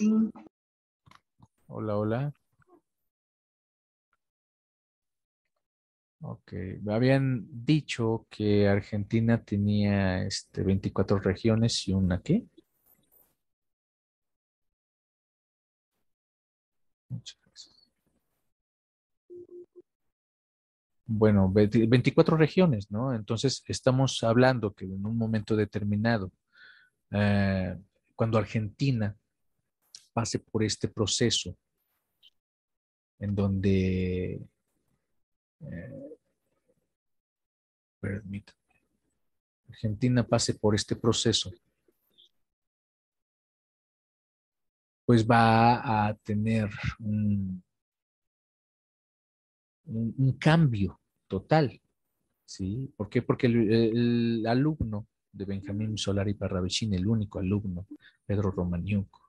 Mm. Hola, hola. Ok, me habían dicho que Argentina tenía este 24 regiones y una que Bueno, 24 regiones, ¿no? Entonces estamos hablando que en un momento determinado, eh, cuando Argentina pase por este proceso en donde, eh, Argentina pase por este proceso, pues va a tener un, cambio total. ¿sí? ¿Por qué? Porque el, alumno de Benjamín Solari Parravicini, el único alumno, Pedro Romaniuco,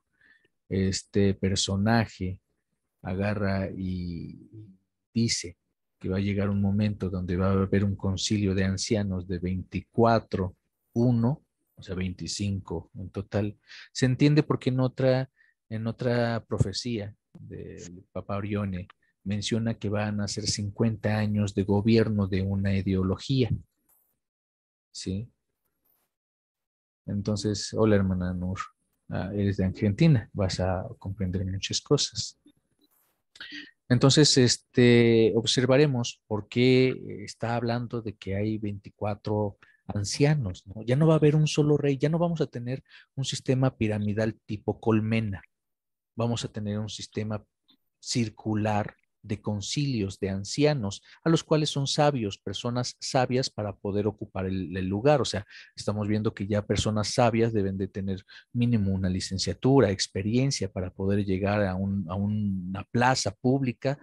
este personaje agarra y dice que va a llegar un momento donde va a haber un concilio de ancianos de 24, 1, o sea, 25 en total. Se entiende porque en otra, en otra profecía del Papa Orione menciona que van a ser 50 años de gobierno de una ideología. ¿Sí? Entonces, hola hermana Nur. Ah, eres de Argentina, vas a comprender muchas cosas. Entonces, este, observaremos por qué está hablando de que hay 24 ancianos, Ya no va a haber un solo rey, ya no vamos a tener un sistema piramidal tipo colmena, vamos a tener un sistema circular de concilios, de ancianos, a los cuales son sabios, personas sabias para poder ocupar el, lugar. O sea, estamos viendo que ya personas sabias deben de tener mínimo una licenciatura, experiencia para poder llegar a, un, a una plaza pública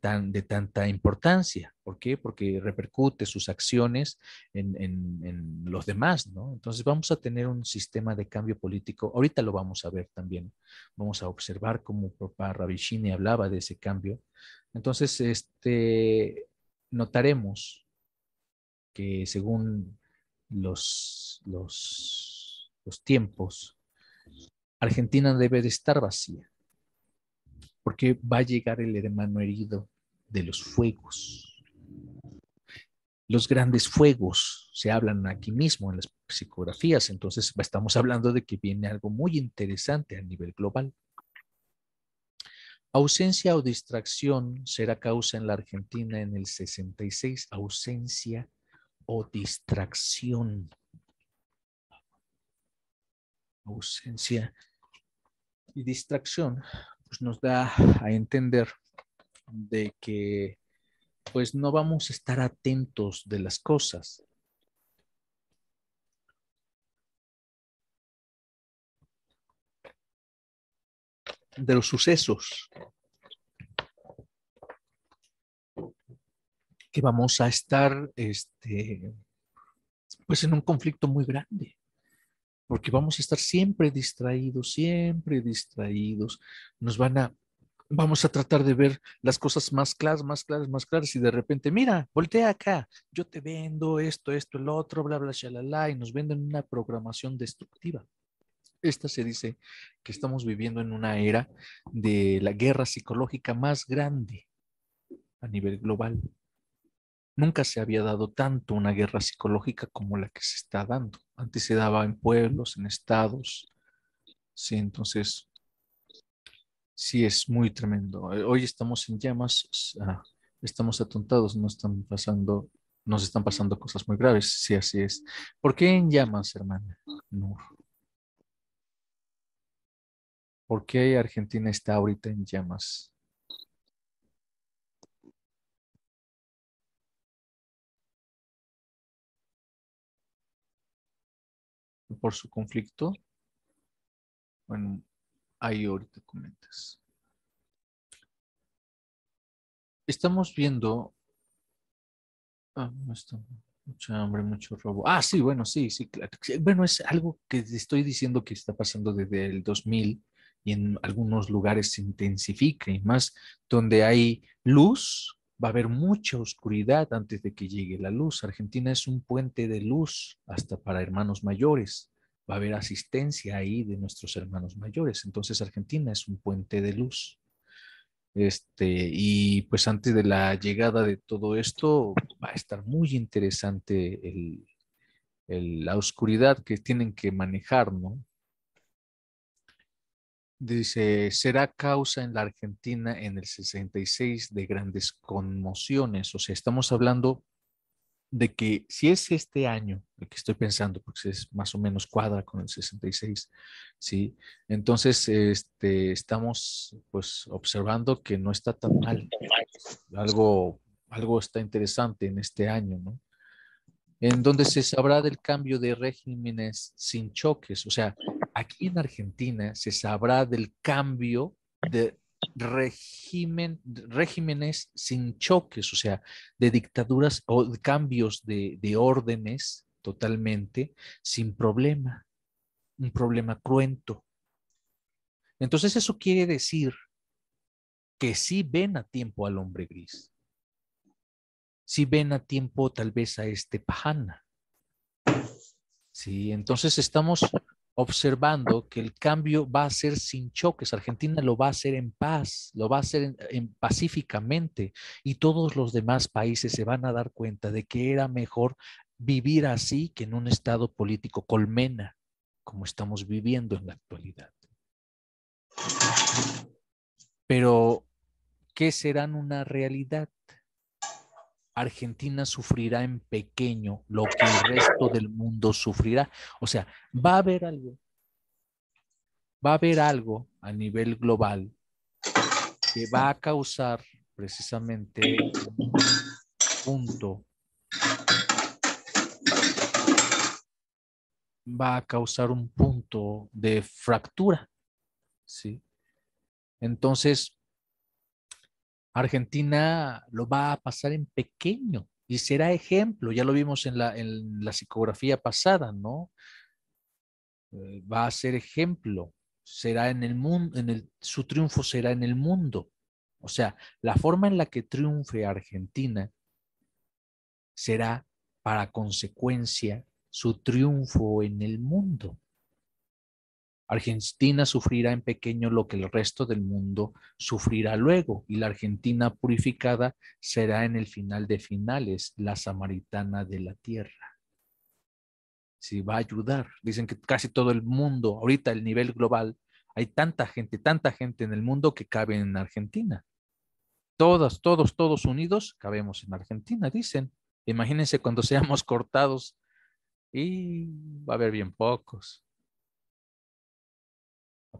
tan, de tanta importancia. ¿Por qué? Porque repercute sus acciones en, los demás, ¿no? Entonces vamos a tener un sistema de cambio político. Ahorita lo vamos a ver también. Vamos a observar cómo Papa Ravicini hablaba de ese cambio. Entonces, este, notaremos que según los, los, los tiempos, Argentina debe de estar vacía porque va a llegar el hermano herido de los fuegos. Los grandes fuegos se hablan aquí mismo en las psicografías, entonces estamos hablando de que viene algo muy interesante a nivel global. Ausencia o distracción será causa en la Argentina en el 66, ausencia o distracción. Ausencia y distracción pues, nos da a entender de que pues no vamos a estar atentos de las cosas. de los sucesos que vamos a estar este pues en un conflicto muy grande porque vamos a estar siempre distraídos, siempre distraídos. Nos van a, vamos a tratar de ver las cosas más claras, más claras, más claras, y de repente, mira, voltea acá, yo te vendo esto, esto, el otro, bla, bla, shalala, y nos venden una programación destructiva. Esta se dice que estamos viviendo en una era de la guerra psicológica más grande a nivel global. Nunca se había dado tanto una guerra psicológica como la que se está dando. Antes se daba en pueblos, en estados. Sí, entonces, sí es muy tremendo. Eh, hoy estamos en llamas, ah, estamos atontados, no están pasando, nos están pasando cosas muy graves. Sí, así es. ¿Por qué en llamas, hermana? ¿Por qué Argentina está ahorita en llamas? por su conflicto? Bueno, ahí ahorita comentas. Estamos viendo... Ah, mucha hambre, mucho robo. Ah, sí, bueno, sí, sí, Bueno, es algo que estoy diciendo que está pasando desde el 2000 y en algunos lugares se intensifica y más donde hay luz, va a haber mucha oscuridad antes de que llegue la luz. Argentina es un puente de luz hasta para hermanos mayores. Va a haber asistencia ahí de nuestros hermanos mayores. Entonces Argentina es un puente de luz. Este, y pues antes de la llegada de todo esto, va a estar muy interesante la oscuridad que tienen que manejar, ¿no? Dice, será causa en la Argentina en el 66 de grandes conmociones. O sea, estamos hablando de que si es este año, el que estoy pensando, porque es más o menos cuadra con el 66, ¿sí? Entonces, este, estamos pues observando que no está tan mal. Algo, algo está interesante en este año, ¿no? en donde se sabrá del cambio de regímenes sin choques. O sea, aquí en Argentina se sabrá del cambio de régimen, regímenes sin choques, o sea, de dictaduras o cambios de, de órdenes totalmente sin problema, un problema cruento. Entonces eso quiere decir que sí ven a tiempo al hombre gris si ven a tiempo tal vez a este pajana. Sí, entonces estamos observando que el cambio va a ser sin choques. Argentina lo va a hacer en paz, lo va a hacer en, pacíficamente y todos los demás países se van a dar cuenta de que era mejor vivir así que en un estado político colmena, como estamos viviendo en la actualidad. Pero, ¿qué serán una realidad? Argentina sufrirá en pequeño lo que el resto del mundo sufrirá. O sea, va a haber algo, va a haber algo a nivel global que va a causar precisamente un punto, va a causar un punto de fractura, ¿sí? Entonces, Argentina lo va a pasar en pequeño y será ejemplo, ya lo vimos en la, psicografía pasada, ¿no? Eh, va a ser ejemplo, será en el mundo, en el, su triunfo será en el mundo. O sea, la forma en la que triunfe Argentina será para consecuencia su triunfo en el mundo. Argentina sufrirá en pequeño lo que el resto del mundo sufrirá luego, y la Argentina purificada será en el final de finales la samaritana de la tierra. Si va a ayudar, dicen que casi todo el mundo, ahorita el nivel global, hay tanta gente, tanta gente en el mundo que cabe en Argentina. todas todos, todos unidos cabemos en Argentina, dicen. Imagínense cuando seamos cortados y va a haber bien pocos.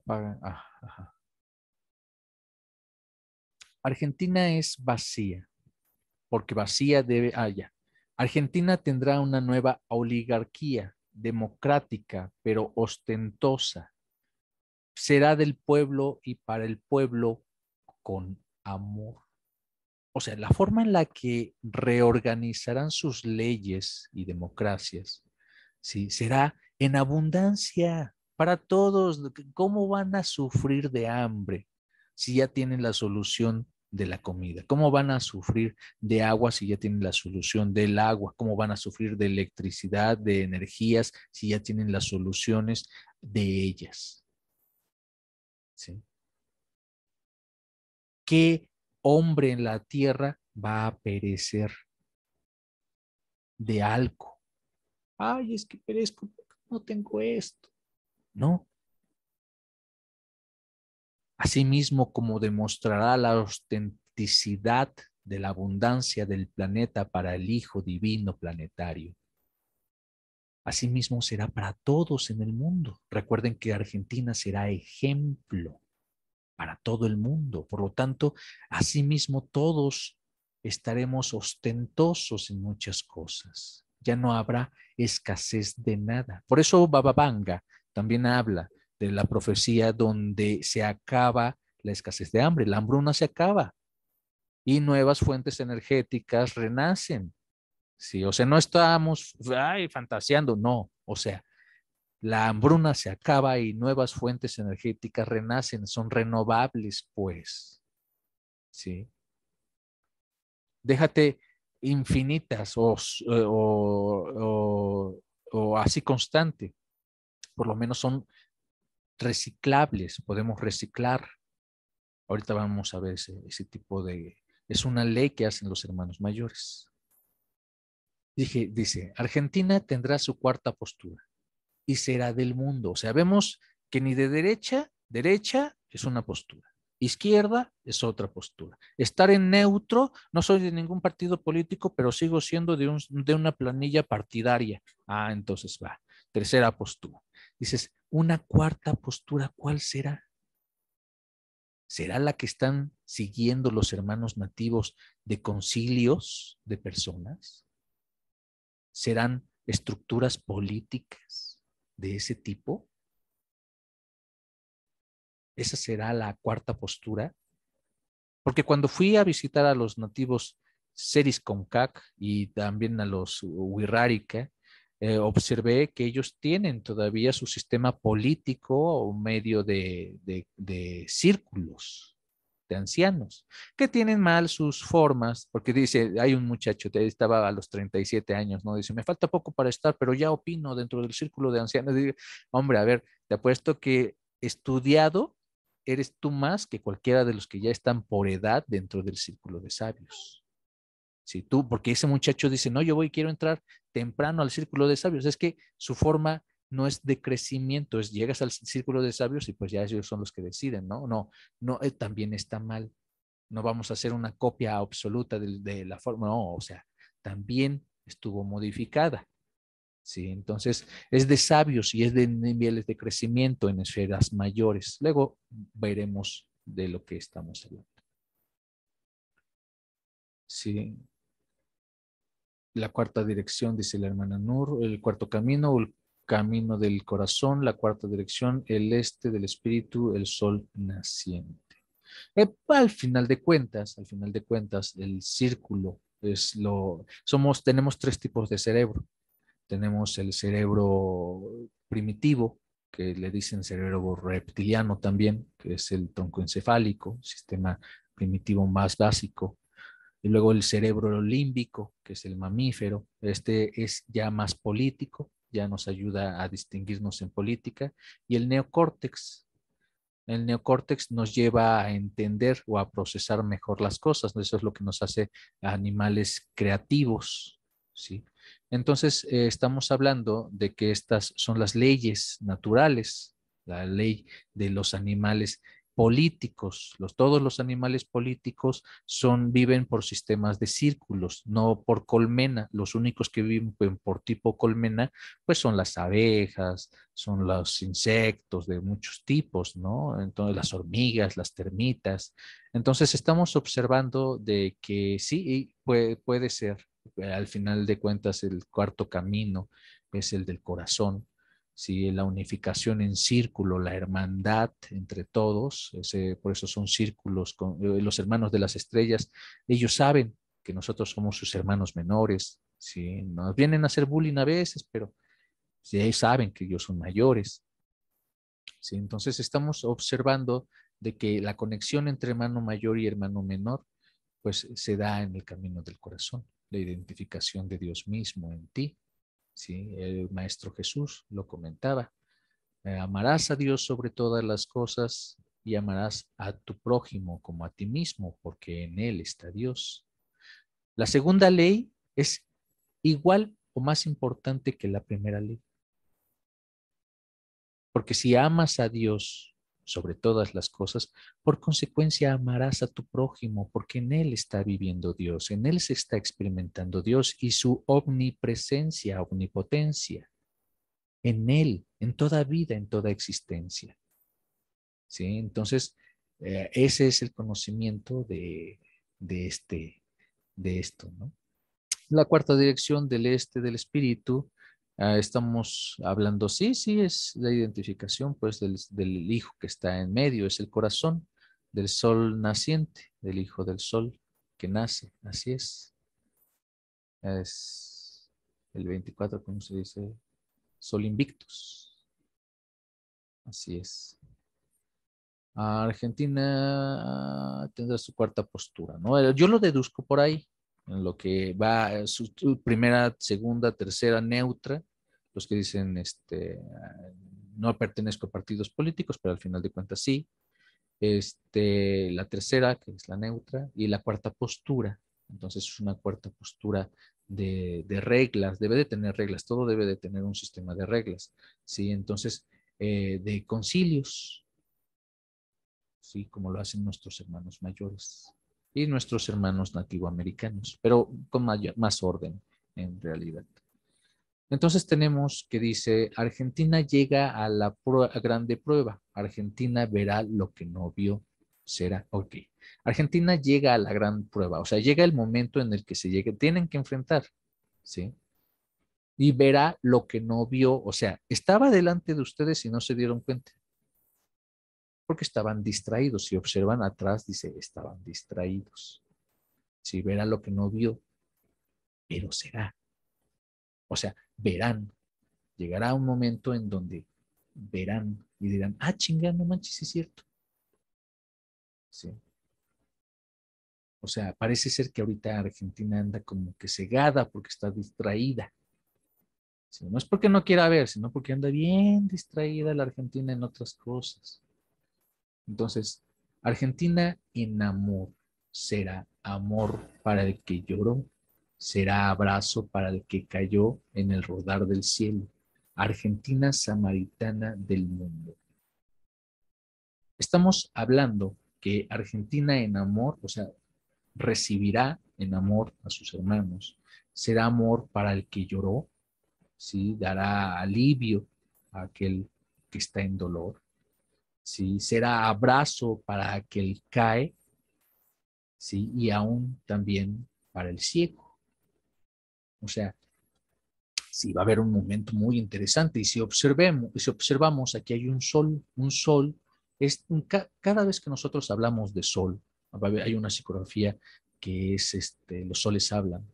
Ah, Argentina es vacía, porque vacía debe. Ah, Argentina tendrá una nueva oligarquía democrática, pero ostentosa. Será del pueblo y para el pueblo con amor. O sea, la forma en la que reorganizarán sus leyes y democracias, sí, será en abundancia, para todos, ¿cómo van a sufrir de hambre si ya tienen la solución de la comida? ¿Cómo van a sufrir de agua si ya tienen la solución del agua? ¿Cómo van a sufrir de electricidad, de energías, si ya tienen las soluciones de ellas? ¿Qué hombre en la tierra va a perecer de algo? Ay, es que perezco, no tengo esto. No. Asimismo, como demostrará la ostenticidad de la abundancia del planeta para el Hijo Divino Planetario. Asimismo será para todos en el mundo. Recuerden que Argentina será ejemplo para todo el mundo. Por lo tanto, asimismo todos estaremos ostentosos en muchas cosas. Ya no habrá escasez de nada. Por eso Bababanga también habla de la profecía donde se acaba la escasez de hambre, la hambruna se acaba y nuevas fuentes energéticas renacen. Sí, o sea, no estamos fantaseando, no, o sea, la hambruna se acaba y nuevas fuentes energéticas renacen, son renovables, pues. Sí. Déjate infinitas o, o así constante por lo menos son reciclables, podemos reciclar. Ahorita vamos a ver ese, tipo de... Es una ley que hacen los hermanos mayores. Dije, dice, Argentina tendrá su cuarta postura y será del mundo. O sea, vemos que ni de derecha, derecha es una postura. Izquierda es otra postura. Estar en neutro, no soy de ningún partido político, pero sigo siendo de, de una planilla partidaria. Ah, entonces va. Tercera postura. Dices, una cuarta postura, ¿cuál será? ¿Será la que están siguiendo los hermanos nativos de concilios de personas? ¿Serán estructuras políticas de ese tipo? Esa será la cuarta postura. Porque cuando fui a visitar a los nativos Seris Concac y también a los Wirrarica, eh, observé que ellos tienen todavía su sistema político o medio de, círculos de ancianos, que tienen mal sus formas, porque dice, hay un muchacho, que estaba a los 37 años, ¿no? Dice, me falta poco para estar, pero ya opino dentro del círculo de ancianos. Dice, hombre, a ver, te apuesto que estudiado eres tú más que cualquiera de los que ya están por edad dentro del círculo de sabios. Si tú, porque ese muchacho dice, no, yo voy, quiero entrar temprano al círculo de sabios, es que su forma no es de crecimiento, es llegas al círculo de sabios y pues ya ellos son los que deciden, ¿no? No, no, eh, también está mal. No vamos a hacer una copia absoluta de, de la forma, no, o sea, también estuvo modificada. Sí, entonces es de sabios y es de niveles de crecimiento en esferas mayores. Luego veremos de lo que estamos hablando. Sí, la cuarta dirección, dice la hermana Nur, el cuarto camino el camino del corazón, la cuarta dirección, el este del espíritu, el sol naciente. Al final de cuentas, al final de cuentas, el círculo es lo, somos, tenemos tres tipos de cerebro. Tenemos el cerebro primitivo, que le dicen cerebro reptiliano también, que es el encefálico, sistema primitivo más básico, y luego el cerebro límbico, que es el mamífero. Este es ya más político, ya nos ayuda a distinguirnos en política. Y el neocórtex. El neocórtex nos lleva a entender o a procesar mejor las cosas. Eso es lo que nos hace animales creativos. ¿sí? Entonces, eh, estamos hablando de que estas son las leyes naturales, la ley de los animales políticos. Los, todos los animales políticos son, viven por sistemas de círculos, no por colmena. Los únicos que viven por tipo colmena, pues son las abejas, son los insectos de muchos tipos, ¿no? Entonces, las hormigas, las termitas. Entonces, estamos observando de que sí, puede, puede ser, eh, al final de cuentas, el cuarto camino es el del corazón si la unificación en círculo, la hermandad entre todos, ese, por eso son círculos, con, eh, los hermanos de las estrellas, ellos saben que nosotros somos sus hermanos menores, si nos vienen a hacer bullying a veces, pero ellos saben que ellos son mayores. Entonces estamos observando de que la conexión entre hermano mayor y hermano menor pues se da en el camino del corazón, la identificación de Dios mismo en ti, el Maestro Jesús lo comentaba. Eh, amarás a Dios sobre todas las cosas y amarás a tu prójimo como a ti mismo, porque en él está Dios. La segunda ley es igual o más importante que la primera ley. Porque si amas a Dios sobre todas las cosas, por consecuencia amarás a tu prójimo, porque en él está viviendo Dios, en él se está experimentando Dios y su omnipresencia, omnipotencia, en él, en toda vida, en toda existencia. Entonces, eh, ese es el conocimiento de, este, de esto. La cuarta dirección del este del espíritu Ah, estamos hablando, sí, sí, es la identificación pues del, del, hijo que está en medio, es el corazón del sol naciente, del hijo del sol que nace, así es. Es el 24, como se dice, sol invictus. Así es. Argentina tendrá su cuarta postura, ¿no? Yo lo deduzco por ahí, en lo que va su, primera, segunda, tercera, neutra, los que dicen, este, no pertenezco a partidos políticos, pero al final de cuentas sí. Este, la tercera, que es la neutra, y la cuarta postura. Entonces es una cuarta postura de, de reglas, debe de tener reglas, todo debe de tener un sistema de reglas. ¿sí? Entonces, eh, de concilios, ¿sí? como lo hacen nuestros hermanos mayores y nuestros hermanos nativoamericanos, pero con más orden en realidad. Entonces tenemos que dice, Argentina llega a la gran grande prueba, Argentina verá lo que no vio, será, ok. Argentina llega a la gran prueba, o sea, llega el momento en el que se llegue, tienen que enfrentar, ¿sí? Y verá lo que no vio, o sea, estaba delante de ustedes y no se dieron cuenta que estaban distraídos. Si observan atrás, dice, estaban distraídos. Si verá lo que no vio, pero será. O sea, verán. Llegará un momento en donde verán y dirán, ah, chingada no manches, es cierto. O sea, parece ser que ahorita Argentina anda como que cegada porque está distraída. no es porque no quiera ver, sino porque anda bien distraída la Argentina en otras cosas. Entonces, Argentina en amor será amor para el que lloró, será abrazo para el que cayó en el rodar del cielo. Argentina samaritana del mundo. Estamos hablando que Argentina en amor, o sea, recibirá en amor a sus hermanos, será amor para el que lloró, ¿sí? dará alivio a aquel que está en dolor, ¿sí? Será abrazo para aquel cae, ¿sí? Y aún también para el ciego. O sea, sí, va a haber un momento muy interesante. Y si, observemos, si observamos, aquí hay un sol, un sol, es, cada vez que nosotros hablamos de sol, hay una psicografía que es, este, los soles hablan.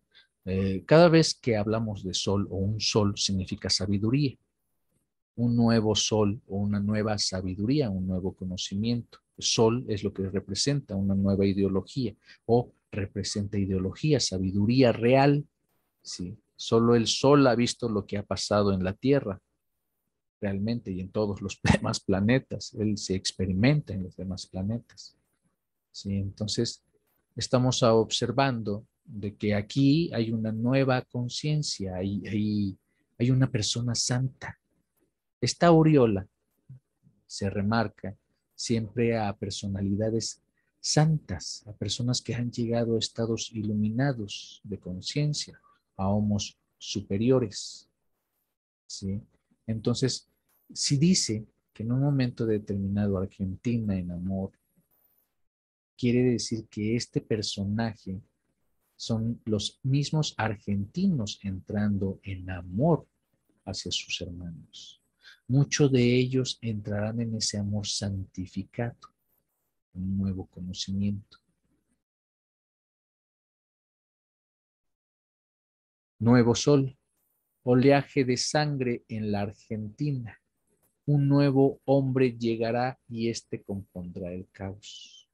Eh, cada vez que hablamos de sol o un sol significa sabiduría un nuevo sol o una nueva sabiduría, un nuevo conocimiento. Sol es lo que representa una nueva ideología o representa ideología, sabiduría real. ¿sí? Solo el sol ha visto lo que ha pasado en la Tierra realmente y en todos los demás planetas. Él se experimenta en los demás planetas. ¿sí? Entonces, estamos observando de que aquí hay una nueva conciencia, hay, hay una persona santa, esta aureola se remarca siempre a personalidades santas, a personas que han llegado a estados iluminados de conciencia, a homos superiores. Entonces, si dice que en un momento determinado Argentina en amor, quiere decir que este personaje son los mismos argentinos entrando en amor hacia sus hermanos muchos de ellos entrarán en ese amor santificado, un nuevo conocimiento. Nuevo sol, oleaje de sangre en la Argentina. Un nuevo hombre llegará y este compondrá el caos.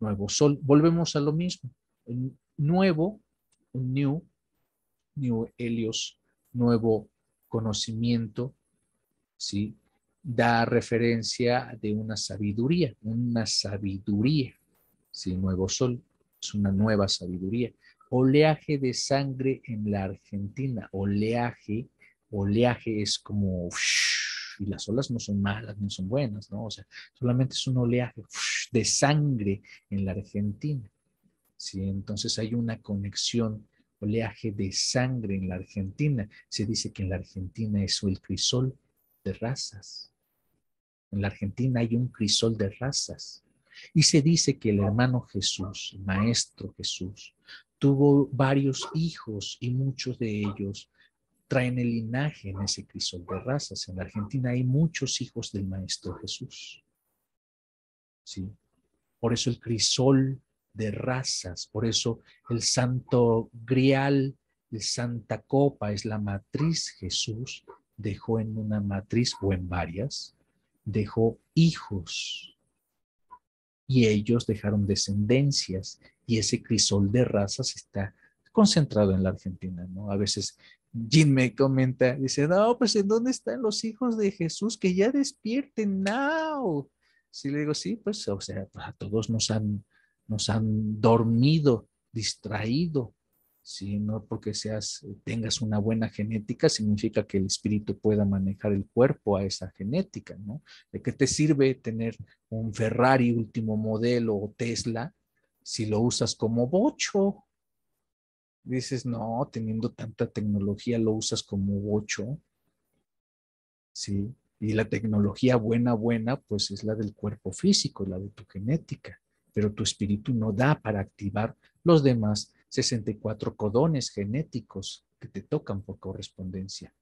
Nuevo sol, volvemos a lo mismo. nuevo, new, new helios, nuevo conocimiento, ¿sí? da referencia de una sabiduría, una sabiduría, ¿sí? Nuevo Sol, es una nueva sabiduría. Oleaje de sangre en la Argentina, oleaje, oleaje es como, y las olas no son malas, no son buenas, ¿no? O sea, solamente es un oleaje de sangre en la Argentina, ¿sí? Entonces hay una conexión oleaje de sangre en la Argentina. Se dice que en la Argentina es el crisol, de razas. En la Argentina hay un crisol de razas. Y se dice que el hermano Jesús, maestro Jesús, tuvo varios hijos y muchos de ellos traen el linaje en ese crisol de razas. En la Argentina hay muchos hijos del maestro Jesús. ¿Sí? Por eso el crisol de razas, por eso el santo grial, el santa copa es la matriz Jesús dejó en una matriz o en varias, dejó hijos y ellos dejaron descendencias y ese crisol de razas está concentrado en la Argentina, ¿no? A veces Jim me comenta, dice, no, pues ¿en dónde están los hijos de Jesús que ya despierten now? Si le digo, sí, pues, o sea, a todos nos han, nos han dormido, distraído, si no porque seas, eh, tengas una buena genética, significa que el espíritu pueda manejar el cuerpo a esa genética, ¿no? ¿De qué te sirve tener un Ferrari último modelo o Tesla si lo usas como bocho? Dices, no, teniendo tanta tecnología lo usas como bocho, ¿sí? Y la tecnología buena, buena, pues es la del cuerpo físico, la de tu genética, pero tu espíritu no da para activar los demás 64 codones genéticos que te tocan por correspondencia.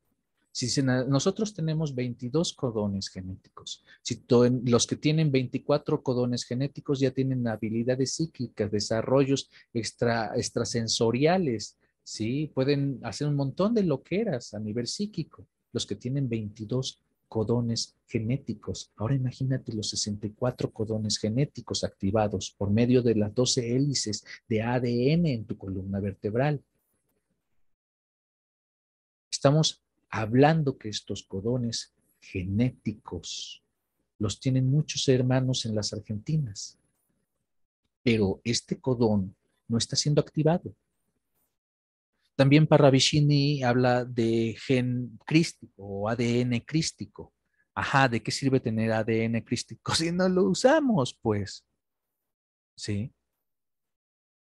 Si ah, nosotros tenemos 22 codones genéticos, si los que tienen 24 codones genéticos ya tienen habilidades psíquicas, desarrollos extrasensoriales, ¿sí? pueden hacer un montón de loqueras a nivel psíquico, los que tienen 22 codones genéticos. Ahora imagínate los 64 codones genéticos activados por medio de las 12 hélices de ADN en tu columna vertebral. Estamos hablando que estos codones genéticos los tienen muchos hermanos en las Argentinas, pero este codón no está siendo activado. También Parravicini habla de gen crístico o ADN crístico. Ajá, ¿de qué sirve tener ADN crístico si no lo usamos, pues? ¿Sí?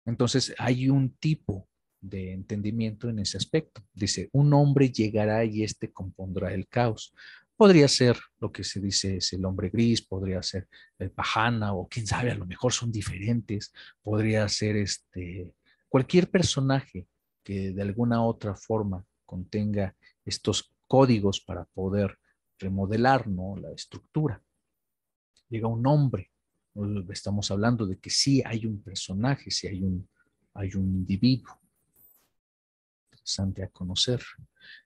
Entonces hay un tipo de entendimiento en ese aspecto. Dice, un hombre llegará y este compondrá el caos. Podría ser lo que se dice es el hombre gris, podría ser el pajana o quién sabe, a lo mejor son diferentes, podría ser este cualquier personaje que de alguna otra forma contenga estos códigos para poder remodelar ¿no? la estructura. Llega un hombre, estamos hablando de que sí hay un personaje, sí hay un, hay un individuo. Interesante a conocer.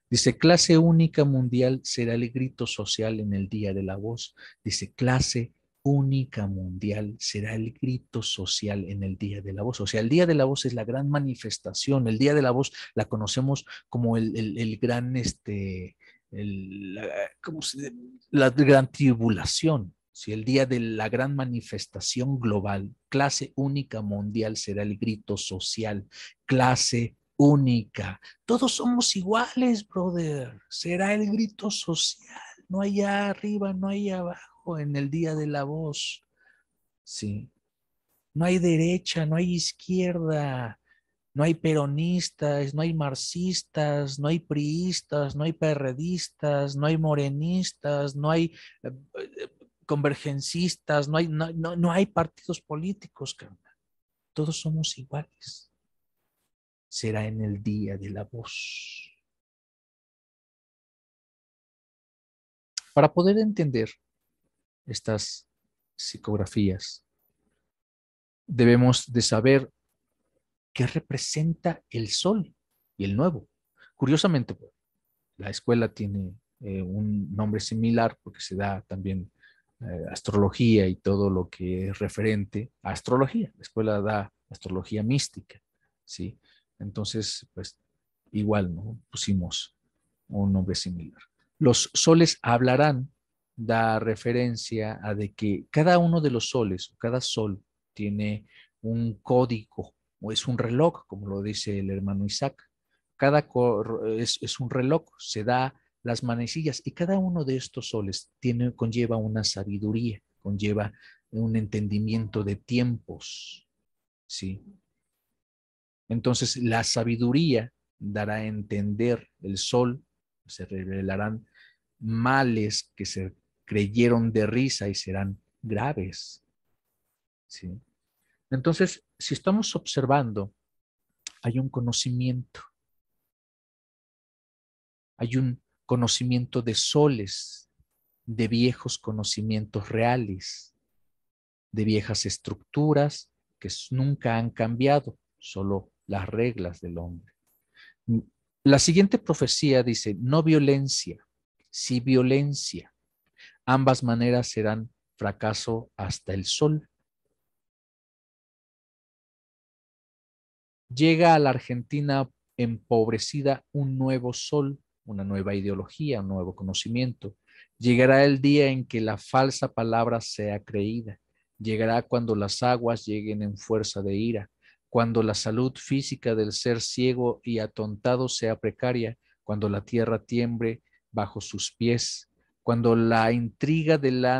Dice, clase única mundial será el grito social en el Día de la Voz. Dice, clase única mundial será el grito social en el Día de la Voz. O sea, el Día de la Voz es la gran manifestación. El Día de la Voz la conocemos como el, gran, este, la, gran tribulación. Si el día de la gran manifestación global, clase única mundial será el grito social, clase única. Todos somos iguales, brother. Será el grito social. No hay arriba, no hay abajo en el día de la voz. Sí. No hay derecha, no hay izquierda, no hay peronistas, no hay marxistas, no hay priistas, no hay perredistas, no hay morenistas, no hay eh, eh, convergencistas, no hay, no hay partidos políticos, carnal. Todos somos iguales. Será en el día de la voz. Para poder entender estas psicografías. Debemos de saber qué representa el sol y el nuevo. Curiosamente, pues, la escuela tiene eh, un nombre similar porque se da también eh, astrología y todo lo que es referente a astrología. La escuela da astrología mística, ¿sí? Entonces, pues igual, ¿no? Pusimos un nombre similar. Los soles hablarán da referencia a de que cada uno de los soles, cada sol tiene un código o es un reloj, como lo dice el hermano Isaac. Cada es, es, un reloj, se da las manecillas y cada uno de estos soles tiene, conlleva una sabiduría, conlleva un entendimiento de tiempos, ¿sí? Entonces, la sabiduría dará a entender el sol, se revelarán males que se creyeron de risa y serán graves. ¿Sí? Entonces, si estamos observando, hay un conocimiento. Hay un conocimiento de soles, de viejos conocimientos reales, de viejas estructuras que nunca han cambiado, solo las reglas del hombre. La siguiente profecía dice, no violencia, sí violencia. Ambas maneras serán fracaso hasta el sol. Llega a la Argentina empobrecida un nuevo sol, una nueva ideología, un nuevo conocimiento. Llegará el día en que la falsa palabra sea creída. Llegará cuando las aguas lleguen en fuerza de ira, cuando la salud física del ser ciego y atontado sea precaria, cuando la tierra tiembre bajo sus pies, cuando la intriga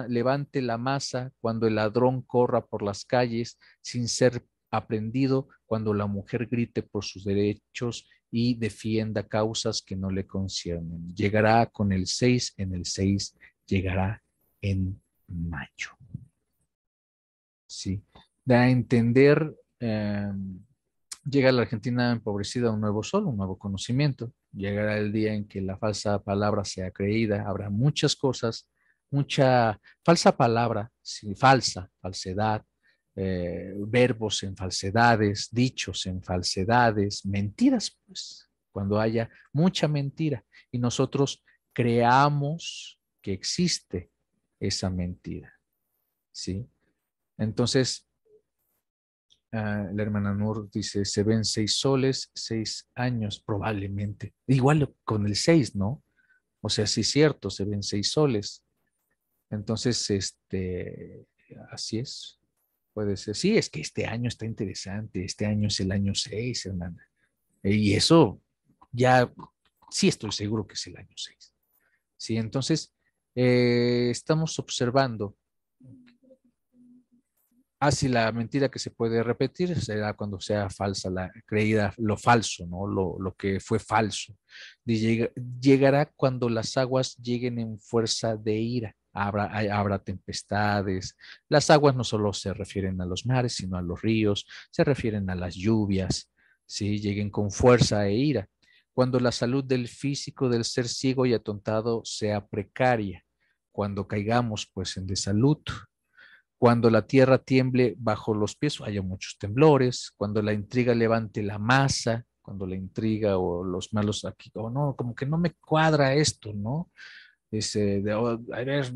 levante la masa, cuando el ladrón corra por las calles sin ser aprendido, cuando la mujer grite por sus derechos y defienda causas que no le conciernen. Llegará con el 6 en el 6, llegará en mayo. Sí, da a entender, em, llega a la Argentina empobrecida un nuevo sol, un nuevo conocimiento. Llegará el día en que la falsa palabra sea creída. Habrá muchas cosas, mucha falsa palabra, falsa, falsedad, eh, verbos en falsedades, dichos en falsedades, mentiras, pues, cuando haya mucha mentira y nosotros creamos que existe esa mentira. ¿Sí? Entonces, Ah, la hermana Nur dice, se ven seis soles, seis años probablemente. Igual con el seis, ¿no? O sea, sí es cierto, se ven seis soles. Entonces, este, así es. Puede ser. Sí, es que este año está interesante. Este año es el año seis, hermana. Y eso ya, sí estoy seguro que es el año seis. Sí, entonces, eh, estamos observando así ah, la mentira que se puede repetir será cuando sea falsa la creída, lo falso, ¿no? Lo, que fue falso. llegará cuando las aguas lleguen en fuerza de ira. Habrá, tempestades. Las aguas no solo se refieren a los mares, sino a los ríos, se refieren a las lluvias, si Lleguen con fuerza e ira. Cuando la salud del físico del ser ciego y atontado sea precaria, cuando caigamos pues en desalud, cuando la tierra tiemble bajo los pies, haya muchos temblores, cuando la intriga levante la masa, cuando la intriga o los malos aquí, o no, como que no me cuadra esto, ¿no? Oh, a ver,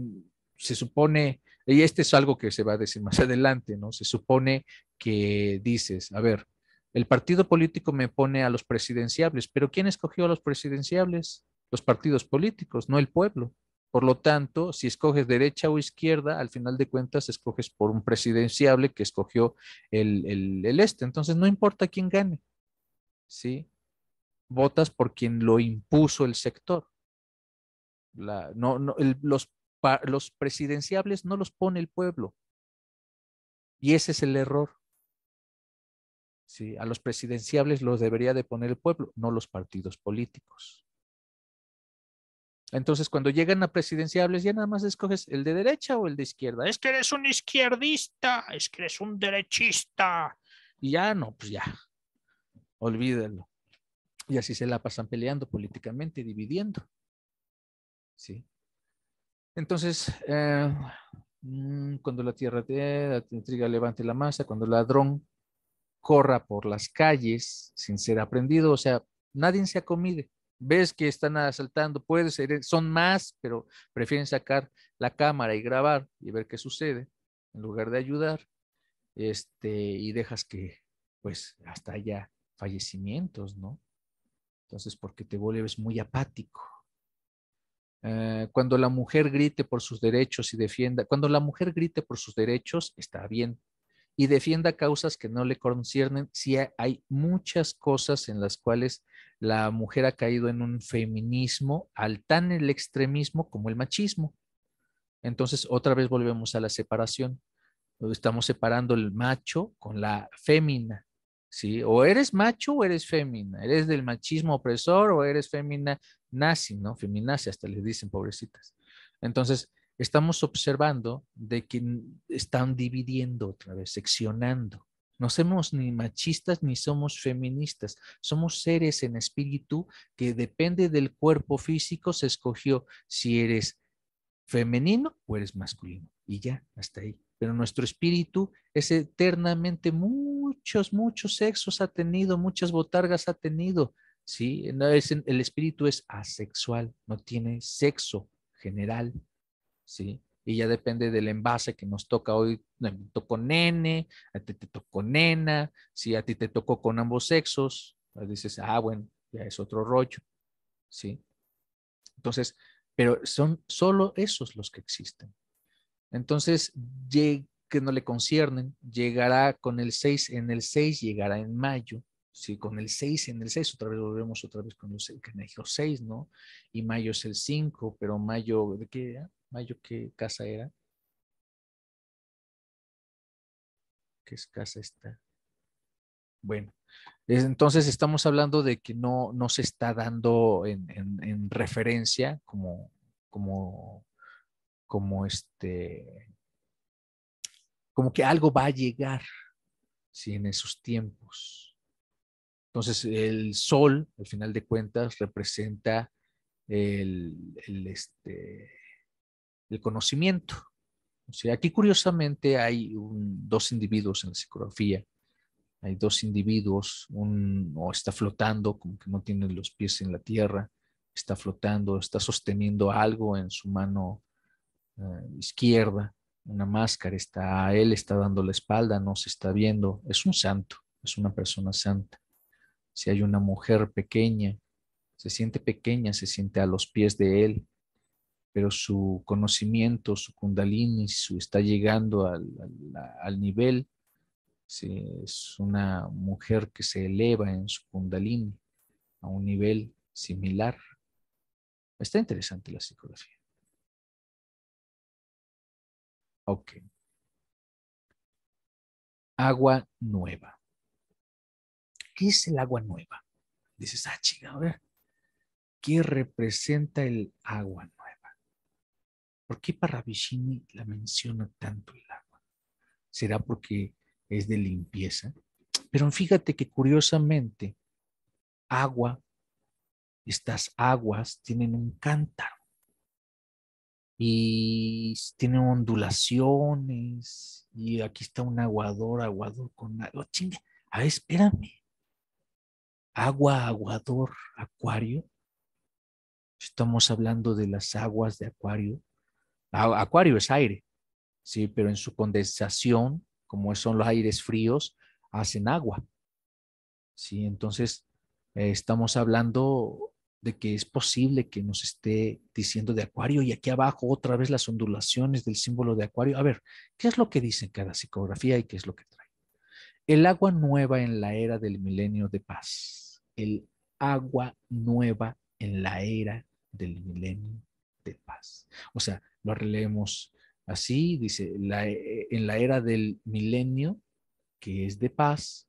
se supone, y este es algo que se va a decir más adelante, ¿no? Se supone que dices, a ver, el partido político me pone a los presidenciables, pero ¿quién escogió a los presidenciables? Los partidos políticos, no el pueblo. Por lo tanto, si escoges derecha o izquierda, al final de cuentas escoges por un presidenciable que escogió el, este. Entonces, no importa quién gane, ¿sí? Votas por quien lo impuso el sector. no, los, presidenciables no los pone el pueblo. Y ese es el error. ¿Sí? A los presidenciables los debería de poner el pueblo, no los partidos políticos. Entonces, cuando llegan a presidenciables, ya nada más escoges el de derecha o el de izquierda. Es que eres un izquierdista, es que eres un derechista. Y ya no, pues ya, olvídalo. Y así se la pasan peleando políticamente, dividiendo. Sí. Entonces, eh, mm, cuando la tierra te, intriga levante la masa, cuando el ladrón corra por las calles sin ser aprendido, o sea, nadie se acomide ves que están asaltando, puede ser, eh, son más, pero prefieren sacar la cámara y grabar y ver qué sucede en lugar de ayudar, este, y dejas que, pues, hasta haya fallecimientos, ¿no? Entonces, porque te vuelves muy apático. Eh, cuando la mujer grite por sus derechos y defienda, cuando la mujer grite por sus derechos, está bien, y defienda causas que no le conciernen. Si hay muchas cosas en las cuales la mujer ha caído en un feminismo al tan el extremismo como el machismo. Entonces, otra vez volvemos a la separación. Estamos separando el macho con la fémina. ¿sí? O eres macho o eres fémina. Eres del machismo opresor o eres fémina nazi, ¿no? Feminazi, hasta le dicen pobrecitas. Entonces, estamos observando de que están dividiendo otra vez, seccionando. No somos ni machistas ni somos feministas, somos seres en espíritu que depende del cuerpo físico se escogió si eres femenino o eres masculino. Y ya, hasta ahí. Pero nuestro espíritu es eternamente muchos, muchos sexos ha tenido, muchas botargas ha tenido. ¿sí? El espíritu es asexual, no tiene sexo general, ¿sí? Y ya depende del envase que nos toca hoy, te tocó nene, a ti te tocó nena, si a ti te tocó con ambos sexos, pues dices, ah, bueno, ya es otro rollo, ¿sí? Entonces, pero son solo esos los que existen. Entonces, que no le conciernen, llegará con el 6, en el 6 llegará en mayo, sí, con el 6 en el 6, otra vez volvemos otra vez con el 6, ¿no? Y mayo es el 5, pero mayo, ¿de qué ¿Mayo qué casa era? ¿Qué es casa esta? Bueno, entonces estamos hablando de que no, se está dando en, referencia como, como, como este, como que algo va a llegar, ¿sí? En esos tiempos. Entonces, el sol, al final de cuentas, representa el, este, conocimiento. O sea, aquí curiosamente hay dos individuos en la psicografía. Hay dos individuos, uno está flotando, como que no tiene los pies en la tierra, está flotando, está sosteniendo algo en su mano eh, izquierda, una máscara, está a él, está dando la espalda, no se está viendo, es un santo, es una persona santa. Si hay una mujer pequeña, se siente pequeña, se siente a los pies de Él, pero su conocimiento, su kundalini, su está llegando al, nivel. Si es una mujer que se eleva en su kundalini a un nivel similar. Está interesante la psicología. Ok. Agua nueva. ¿qué es el agua nueva? Dices, ah, chica, a ver, ¿qué representa el agua nueva? ¿Por qué para la menciona tanto el agua? ¿Será porque es de limpieza? Pero fíjate que curiosamente, agua, estas aguas tienen un cántaro y tienen ondulaciones y aquí está un aguador, aguador con agua. chinga, a ver, espérame agua, aguador, acuario. Estamos hablando de las aguas de acuario. Ah, acuario es aire, sí, pero en su condensación, como son los aires fríos, hacen agua. Sí, entonces eh, estamos hablando de que es posible que nos esté diciendo de acuario y aquí abajo otra vez las ondulaciones del símbolo de acuario. A ver, ¿qué es lo que dice cada psicografía y qué es lo que trae? El agua nueva en la era del milenio de paz el agua nueva en la era del milenio de paz. O sea, lo releemos así, dice, eh, en la era del milenio, que es de paz,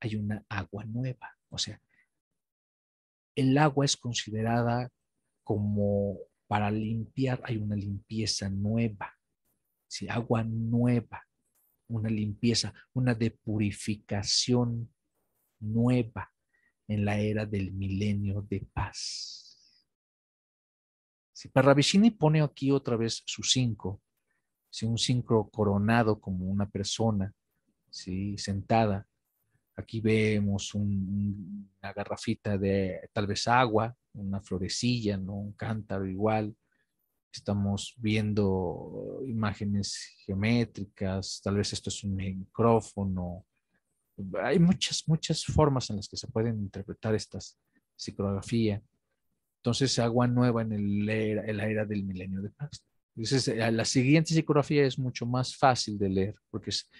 hay una agua nueva. O sea, el agua es considerada como para limpiar, hay una limpieza nueva, si, agua nueva, una limpieza, una depurificación nueva en la era del milenio de paz. Si Parravicini pone aquí otra vez su cinco, si un cinco coronado como una persona, ¿sí? sentada, aquí vemos una garrafita de tal vez agua, una florecilla, ¿no? un cántaro igual, estamos viendo imágenes geométricas, tal vez esto es un micrófono, hay muchas, muchas formas en las que se pueden interpretar estas psicografía. Entonces, agua nueva en el era, la era del milenio de paz. Eh, la siguiente psicografía es mucho más fácil de leer porque es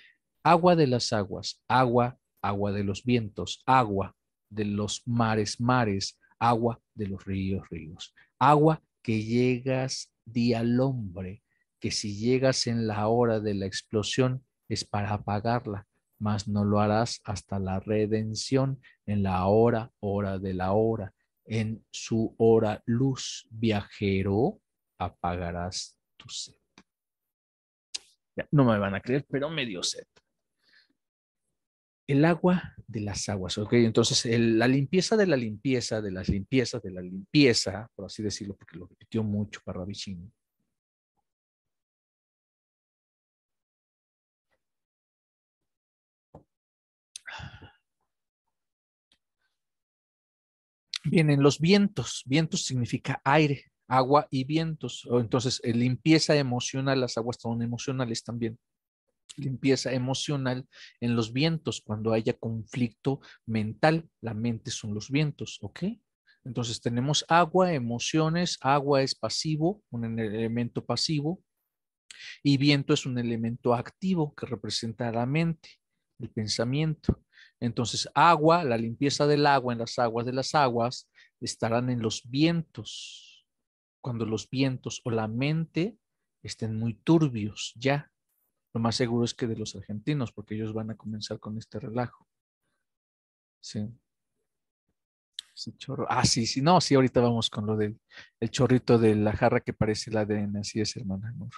agua de las aguas, agua, agua de los vientos, agua de los mares, mares, agua de los ríos, ríos, agua que llegas día al hombre, que si llegas en la hora de la explosión es para apagarla, mas no lo harás hasta la redención en la hora, hora de la hora. En su hora luz, viajero, apagarás tu sed. no me van a creer, pero me dio sed. El agua de las aguas, ok. Entonces, la limpieza de la limpieza, de las limpiezas, de la limpieza, por así decirlo, porque lo repitió mucho para Vicini Vienen los vientos. Vientos significa aire, agua y vientos. Entonces, eh, limpieza emocional, las aguas son emocionales también. Limpieza emocional en los vientos, cuando haya conflicto mental, la mente son los vientos, ¿ok? Entonces tenemos agua, emociones, agua es pasivo, un elemento pasivo, y viento es un elemento activo que representa la mente, el pensamiento. Entonces, agua, la limpieza del agua en las aguas de las aguas estarán en los vientos, cuando los vientos o la mente estén muy turbios ya. Lo más seguro es que de los argentinos, porque ellos van a comenzar con este relajo. Sí. sí Ah, sí, sí, no, sí, ahorita vamos con lo del el chorrito de la jarra que parece el ADN, así es, hermano. Amor.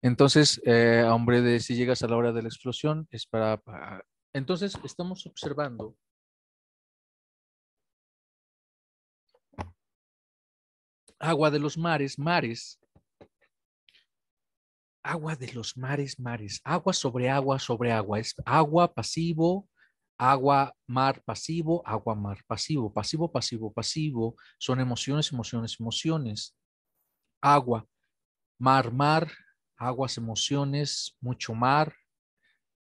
Entonces, eh, hombre, de si llegas a la hora de la explosión, es para entonces, estamos observando agua de los mares, mares, agua de los mares, mares, agua sobre agua, sobre agua, es agua pasivo, agua, mar pasivo, agua, mar pasivo, pasivo, pasivo, pasivo, son emociones, emociones, emociones, agua, mar, mar, aguas, emociones, mucho mar,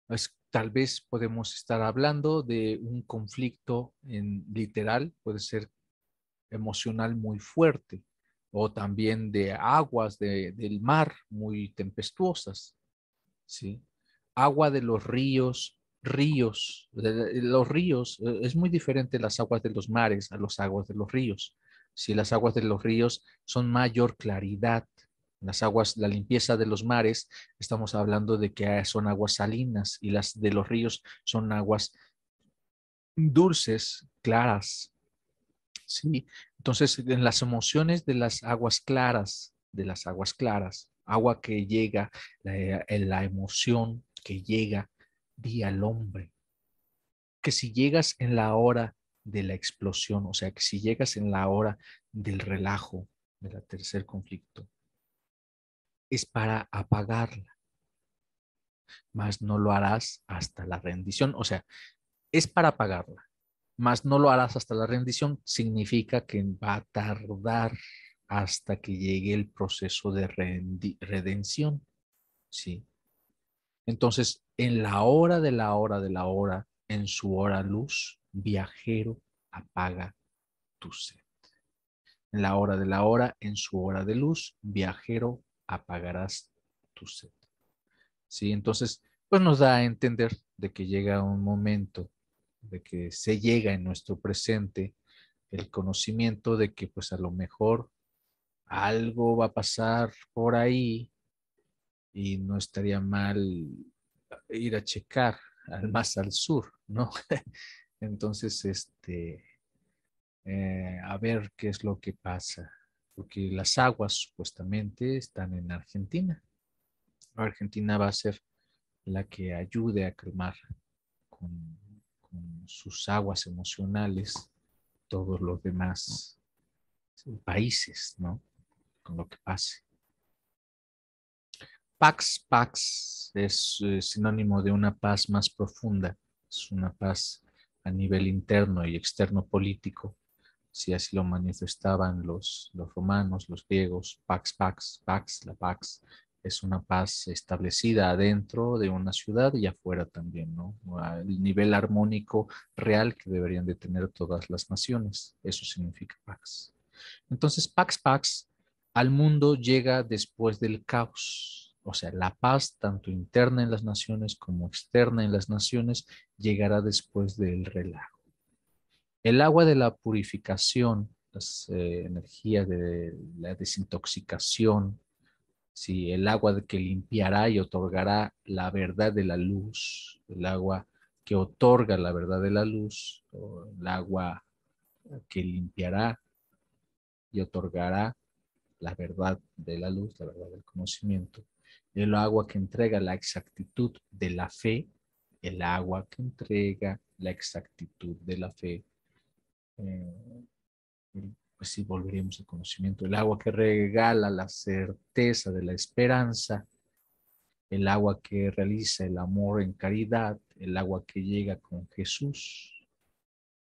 es tal vez podemos estar hablando de un conflicto en literal, puede ser emocional muy fuerte, o también de aguas del mar muy tempestuosas, ¿sí? Agua de los ríos, ríos, los ríos, e, es muy diferente las aguas de los mares a las aguas de los ríos. Si las aguas de los ríos son mayor claridad, las aguas, la limpieza de los mares, estamos hablando de que ah, son aguas salinas y las de los ríos son aguas dulces, claras. ¿sí? Entonces, en las emociones de las aguas claras, de las aguas claras, agua que llega, la, eh, la emoción que llega, di al hombre. Que si llegas en la hora de la explosión, o sea, que si llegas en la hora del relajo, del tercer conflicto, es para apagarla. Mas no lo harás hasta la rendición. O sea, es para apagarla. Mas no lo harás hasta la rendición. Significa que va a tardar hasta que llegue el proceso de redención. ¿Sí? Entonces, en la hora de la hora de la hora, en su hora luz, viajero, apaga tu sed. En la hora de la hora, en su hora de luz, viajero, apagarás tu sed. ¿Sí? Entonces, pues nos da a entender de que llega un momento, de que se llega en nuestro presente el conocimiento de que pues a lo mejor algo va a pasar por ahí y no estaría mal ir a checar al más al sur, ¿no? Entonces, este, eh, a ver qué es lo que pasa, porque las aguas supuestamente están en Argentina. Argentina va a ser la que ayude a cremar con, sus aguas emocionales todos los demás países, ¿no? Con lo que pase. Pax, pax es sinónimo de una paz más profunda, es una paz a nivel interno y externo político si así lo manifestaban los, los romanos, los griegos, pax, pax, pax, la pax es una paz establecida adentro de una ciudad y afuera también, ¿no? El nivel armónico real que deberían de tener todas las naciones, eso significa pax. Entonces, pax, pax al mundo llega después del caos, o sea, la paz tanto interna en las naciones como externa en las naciones llegará después del relajo. El agua de la purificación, las eh, energías de la desintoxicación, el agua que limpiará y otorgará la verdad de la luz, el agua que otorga la verdad de la luz, el agua que limpiará y otorgará la verdad de la luz, la verdad del conocimiento, el agua que entrega la exactitud de la fe, el agua que entrega la exactitud de la fe, eh, pues sí, volveríamos al conocimiento. El agua que regala la certeza de la esperanza, el agua que realiza el amor en caridad, el agua que llega con Jesús.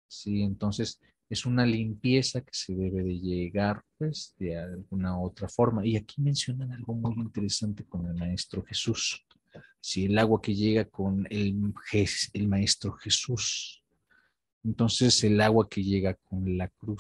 Sí, entonces es una limpieza que se debe de llegar pues de alguna otra forma. Y aquí mencionan algo muy interesante con el Maestro Jesús. Si el agua que llega con el, el Maestro Jesús, entonces el agua que llega con la cruz